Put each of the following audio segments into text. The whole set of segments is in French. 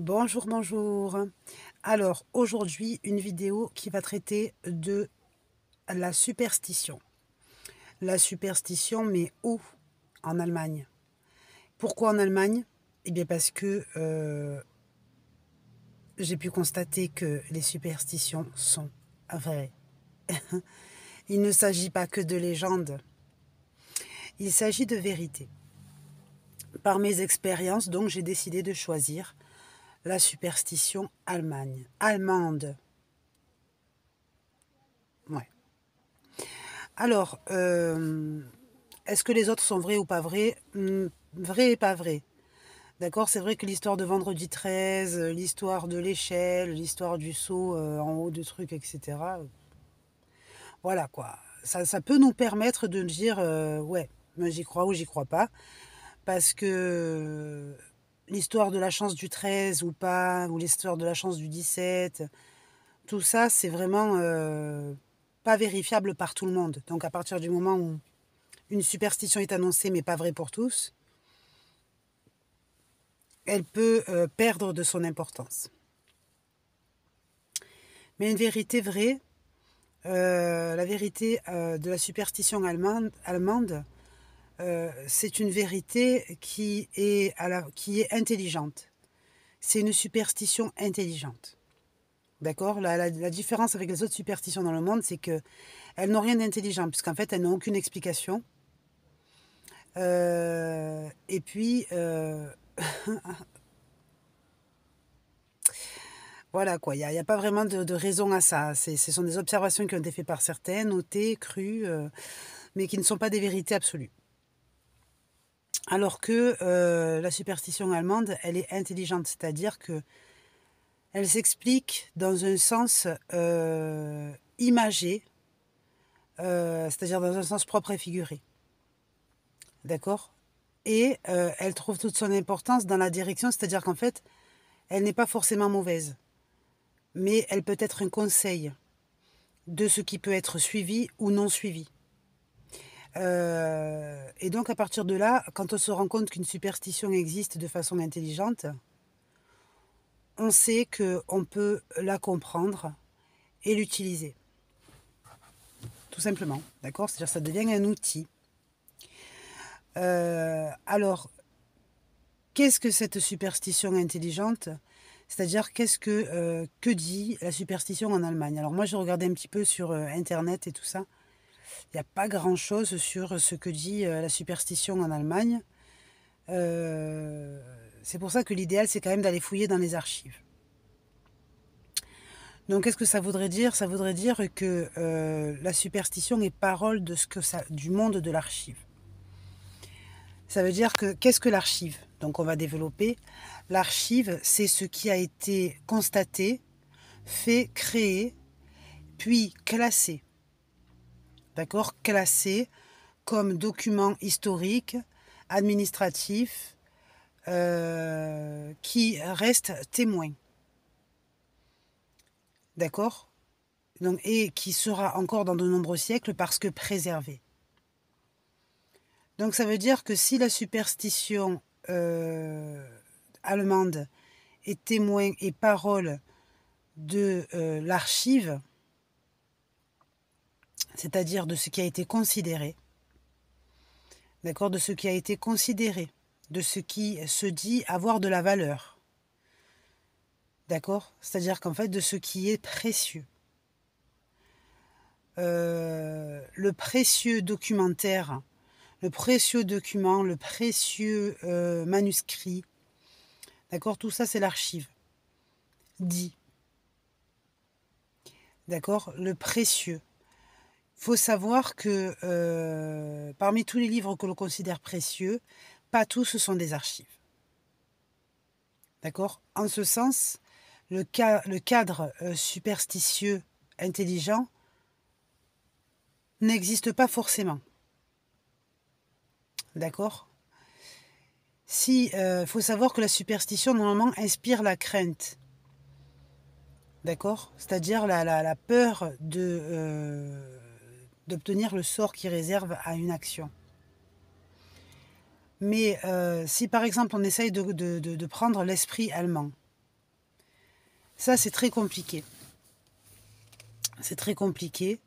Bonjour, bonjour. Alors aujourd'hui, une vidéo qui va traiter de la superstition. La superstition, mais où En Allemagne. Pourquoi en Allemagne Eh bien parce que euh, j'ai pu constater que les superstitions sont vraies. Il ne s'agit pas que de légendes. Il s'agit de vérité. Par mes expériences, donc, j'ai décidé de choisir la superstition Allemagne, allemande. Ouais. Alors, euh, est-ce que les autres sont vrais ou pas vrais hmm, Vrais et pas vrais. D'accord, c'est vrai que l'histoire de vendredi 13, l'histoire de l'échelle, l'histoire du saut euh, en haut de truc, etc. Voilà quoi. Ça, ça peut nous permettre de dire euh, ouais, mais j'y crois ou j'y crois pas. Parce que l'histoire de la chance du 13 ou pas, ou l'histoire de la chance du 17, tout ça, c'est vraiment euh, pas vérifiable par tout le monde. Donc à partir du moment où une superstition est annoncée mais pas vraie pour tous, elle peut euh, perdre de son importance. Mais une vérité vraie, euh, la vérité de la superstition allemande euh, c'est une vérité qui est, qui est intelligente. C'est une superstition intelligente. D'accord la, différence avec les autres superstitions dans le monde, c'est qu'elles n'ont rien d'intelligent, puisqu'en fait, elles n'ont aucune explication. Euh, et puis, euh, voilà quoi, il n'y a, pas vraiment de, raison à ça. Ce sont des observations qui ont été faites par certaines, notées, crues, mais qui ne sont pas des vérités absolues. Alors que euh, la superstition allemande, elle est intelligente, c'est-à-dire que elle s'explique dans un sens euh, imagé, euh, c'est-à-dire dans un sens propre et figuré. D'accord Et elle trouve toute son importance dans la direction, c'est-à-dire qu'en fait, elle n'est pas forcément mauvaise, mais elle peut être un conseil de ce qui peut être suivi ou non suivi. Euh, et donc à partir de là, quand on se rend compte qu'une superstition existe de façon intelligente, on sait qu'on peut la comprendre et l'utiliser. Tout simplement, d'accord C'est-à-dire ça devient un outil. Euh, alors, qu'est-ce que cette superstition intelligente c'est-à-dire, qu'est-ce que, euh, que dit la superstition en Allemagne Alors, moi, j'ai regardé un petit peu sur Internet et tout ça. Il n'y a pas grand-chose sur ce que dit euh, la superstition en Allemagne. Euh, c'est pour ça que l'idéal, c'est quand même d'aller fouiller dans les archives. Donc, qu'est-ce que ça voudrait dire Ça voudrait dire que euh, la superstition est parole de ce que ça, du monde de l'archive. Ça veut dire que qu'est-ce que l'archive Donc, on va développer. L'archive, c'est ce qui a été constaté, fait, créé, puis classé d'accord, classé comme document historique, administratif, euh, qui reste témoin, D'accord et qui sera encore dans de nombreux siècles parce que préservé. Donc ça veut dire que si la superstition euh, allemande est témoin et parole de euh, l'archive, c'est-à-dire de ce qui a été considéré, d'accord, de ce qui a été considéré, de ce qui se dit avoir de la valeur, d'accord, c'est-à-dire qu'en fait de ce qui est précieux. Euh, le précieux documentaire, le précieux document, le précieux euh, manuscrit, d'accord, tout ça c'est l'archive. Dit. D'accord Le précieux faut savoir que euh, parmi tous les livres que l'on considère précieux, pas tous ce sont des archives. D'accord En ce sens, le, le cadre euh, superstitieux intelligent n'existe pas forcément. D'accord Si, euh, faut savoir que la superstition, normalement, inspire la crainte. D'accord C'est-à-dire la, peur de, d'obtenir le sort qui réserve à une action. Mais euh, si par exemple on essaye de, prendre l'esprit allemand, ça c'est très compliqué. C'est très compliqué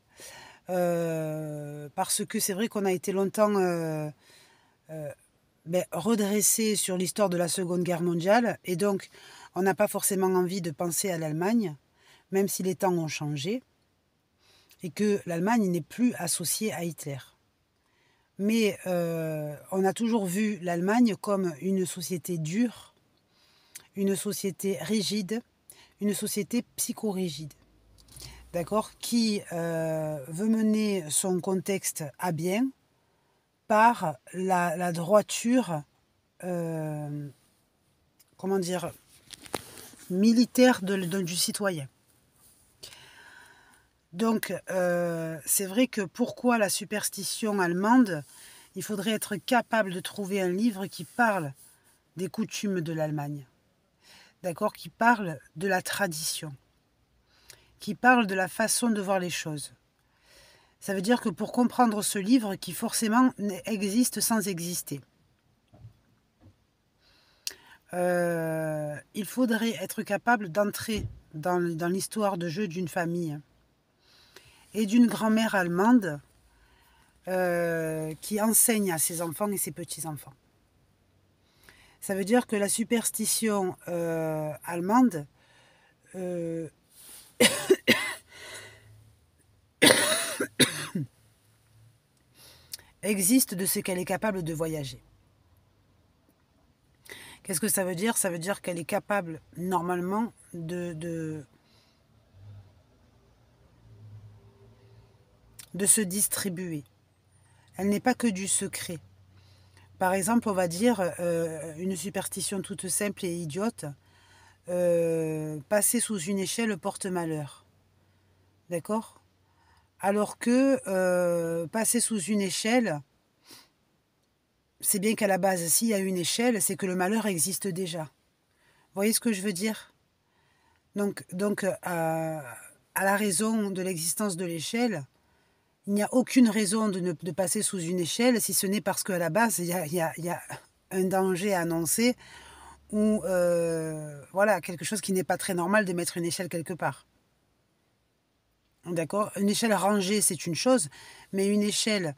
euh, parce que c'est vrai qu'on a été longtemps euh, ben, redressé sur l'histoire de la Seconde Guerre mondiale et donc on n'a pas forcément envie de penser à l'Allemagne, même si les temps ont changé et que l'Allemagne n'est plus associée à Hitler. Mais euh, on a toujours vu l'Allemagne comme une société dure, une société rigide, une société psychorigide, d'accord, qui euh, veut mener son contexte à bien par la, droiture, euh, comment dire, militaire du citoyen. Donc, euh, c'est vrai que pourquoi la superstition allemande Il faudrait être capable de trouver un livre qui parle des coutumes de l'Allemagne, d'accord Qui parle de la tradition, qui parle de la façon de voir les choses. Ça veut dire que pour comprendre ce livre qui forcément existe sans exister, euh, il faudrait être capable d'entrer dans l'histoire de jeu d'une famille, et d'une grand-mère allemande euh, qui enseigne à ses enfants et ses petits-enfants. Ça veut dire que la superstition euh, allemande euh, existe de ce qu'elle est capable de voyager. Qu'est-ce que ça veut dire Ça veut dire qu'elle est capable normalement de, de de se distribuer. Elle n'est pas que du secret. Par exemple, on va dire euh, une superstition toute simple et idiote. Euh, passer sous une échelle porte malheur. D'accord Alors que euh, passer sous une échelle, c'est bien qu'à la base, s'il y a une échelle, c'est que le malheur existe déjà. Vous voyez ce que je veux dire Donc, donc à la raison de l'existence de l'échelle, il n'y a aucune raison de, ne, passer sous une échelle, si ce n'est parce qu'à la base, il y a, un danger annoncé ou euh, voilà, quelque chose qui n'est pas très normal de mettre une échelle quelque part. D'accord Une échelle rangée, c'est une chose, mais une échelle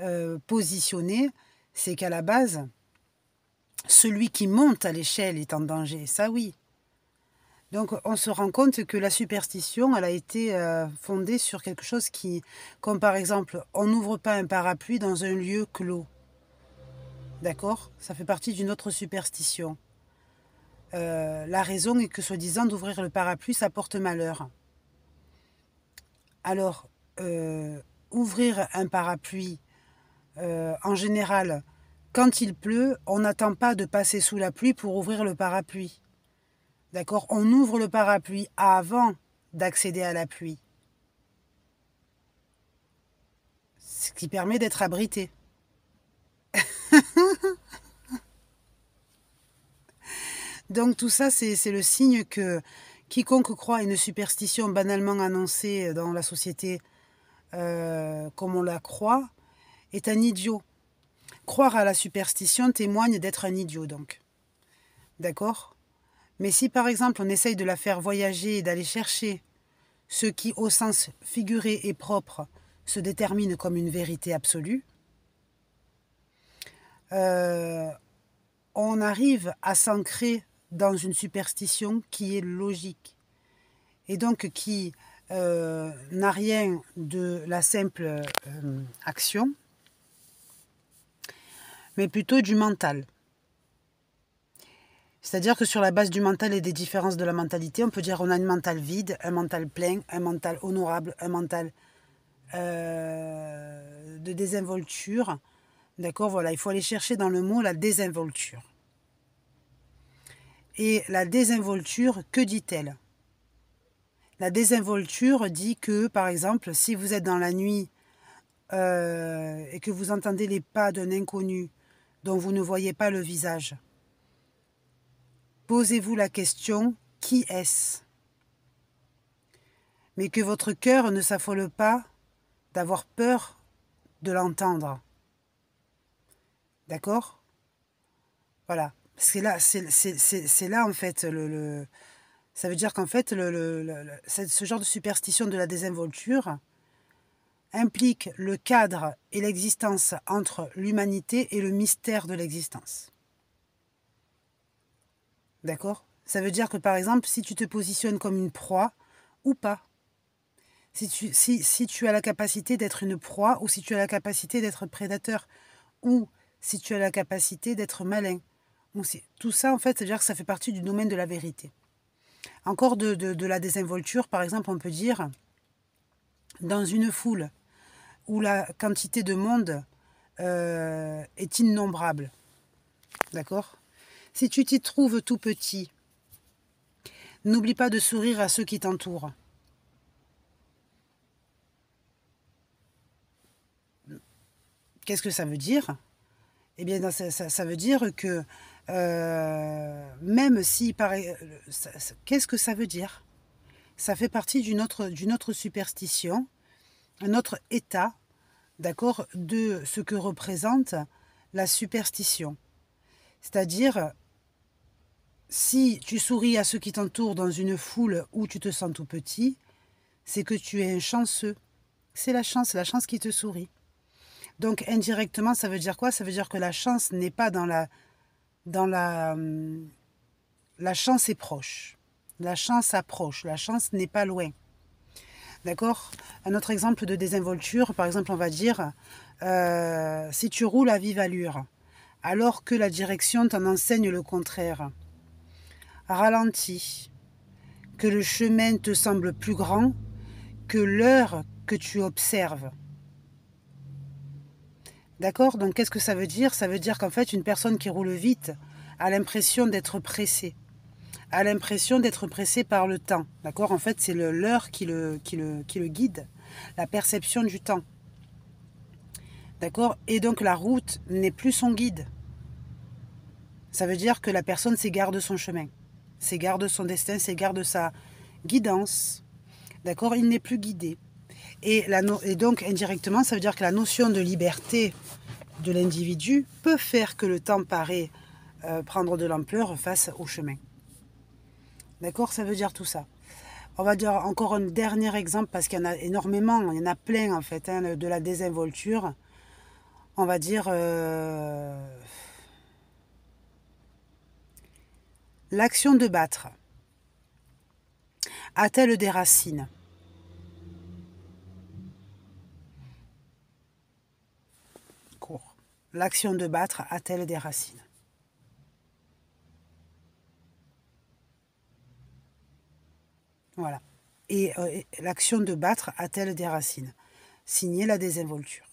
euh, positionnée, c'est qu'à la base, celui qui monte à l'échelle est en danger. Ça, oui. Donc on se rend compte que la superstition, elle a été euh, fondée sur quelque chose qui, comme par exemple, on n'ouvre pas un parapluie dans un lieu clos. D'accord Ça fait partie d'une autre superstition. Euh, la raison est que, soi-disant, d'ouvrir le parapluie, ça porte malheur. Alors, euh, ouvrir un parapluie, en général, quand il pleut, on n'attend pas de passer sous la pluie pour ouvrir le parapluie. D'accord On ouvre le parapluie avant d'accéder à la pluie. Ce qui permet d'être abrité. Donc tout ça, c'est le signe que quiconque croit à une superstition banalement annoncée dans la société euh, comme on la croit, est un idiot. Croire à la superstition témoigne d'être un idiot, donc. D'accord mais si par exemple on essaye de la faire voyager et d'aller chercher ce qui, au sens figuré et propre, se détermine comme une vérité absolue, euh, on arrive à s'ancrer dans une superstition qui est logique et donc qui euh, n'a rien de la simple euh, action, mais plutôt du mental. C'est-à-dire que sur la base du mental et des différences de la mentalité, on peut dire on a un mental vide, un mental plein, un mental honorable, un mental euh, de désinvolture. D'accord Voilà, il faut aller chercher dans le mot la désinvolture. Et la désinvolture, que dit-elle La désinvolture dit que, par exemple, si vous êtes dans la nuit euh, et que vous entendez les pas d'un inconnu dont vous ne voyez pas le visage, Posez-vous la question qui est-ce Mais que votre cœur ne s'affole pas d'avoir peur de l'entendre. D'accord Voilà. C'est là, c'est là en fait le, ça veut dire qu'en fait le, ce genre de superstition de la désinvolture implique le cadre et l'existence entre l'humanité et le mystère de l'existence. D'accord Ça veut dire que par exemple, si tu te positionnes comme une proie ou pas, si tu, as la capacité d'être une proie ou si tu as la capacité d'être prédateur ou si tu as la capacité d'être malin. tout ça, en fait, c'est-à-dire que ça fait partie du domaine de la vérité. Encore de, la désinvolture, par exemple, on peut dire, dans une foule où la quantité de monde euh, est innombrable, d'accord si tu t'y trouves tout petit. N'oublie pas de sourire à ceux qui t'entourent. Qu'est-ce que ça veut dire Eh bien, ça, veut dire que euh, même si... E-, qu'est-ce que ça veut dire Ça fait partie d'une autre, d'une autre superstition, un autre état, d'accord, de ce que représente la superstition. C'est-à-dire si tu souris à ceux qui t'entourent dans une foule où tu te sens tout petit, c'est que tu es un chanceux. C'est la chance, la chance qui te sourit. Donc indirectement, ça veut dire quoi Ça veut dire que la chance n'est pas dans la dans la hum, la chance est proche. La chance approche, la chance n'est pas loin. D'accord Un autre exemple de désinvolture, par exemple, on va dire euh, si tu roules à vive allure, alors que la direction t'en enseigne le contraire, ralentis, que le chemin te semble plus grand que l'heure que tu observes. D'accord Donc qu'est-ce que ça veut dire Ça veut dire qu'en fait, une personne qui roule vite a l'impression d'être pressée, a l'impression d'être pressée par le temps. D'accord En fait, c'est l'heure qui le, qui, le, qui le guide, la perception du temps. D'accord Et donc la route n'est plus son guide. Ça veut dire que la personne s'égare de son chemin s'égare garde son destin, s'égare garde sa guidance. D'accord Il n'est plus guidé. Et, la et, donc, indirectement, ça veut dire que la notion de liberté de l'individu peut faire que le temps paraît euh, prendre de l'ampleur face au chemin. D'accord Ça veut dire tout ça. On va dire encore un dernier exemple parce qu'il y en a énormément, il y en a plein en fait, hein, de la désinvolture. On va dire euh, L'action de battre a-t-elle des racines Cours. L'action de battre a-t-elle des racines Voilà. Euh, et l'action de battre a-t-elle des racines Signer la désinvolture.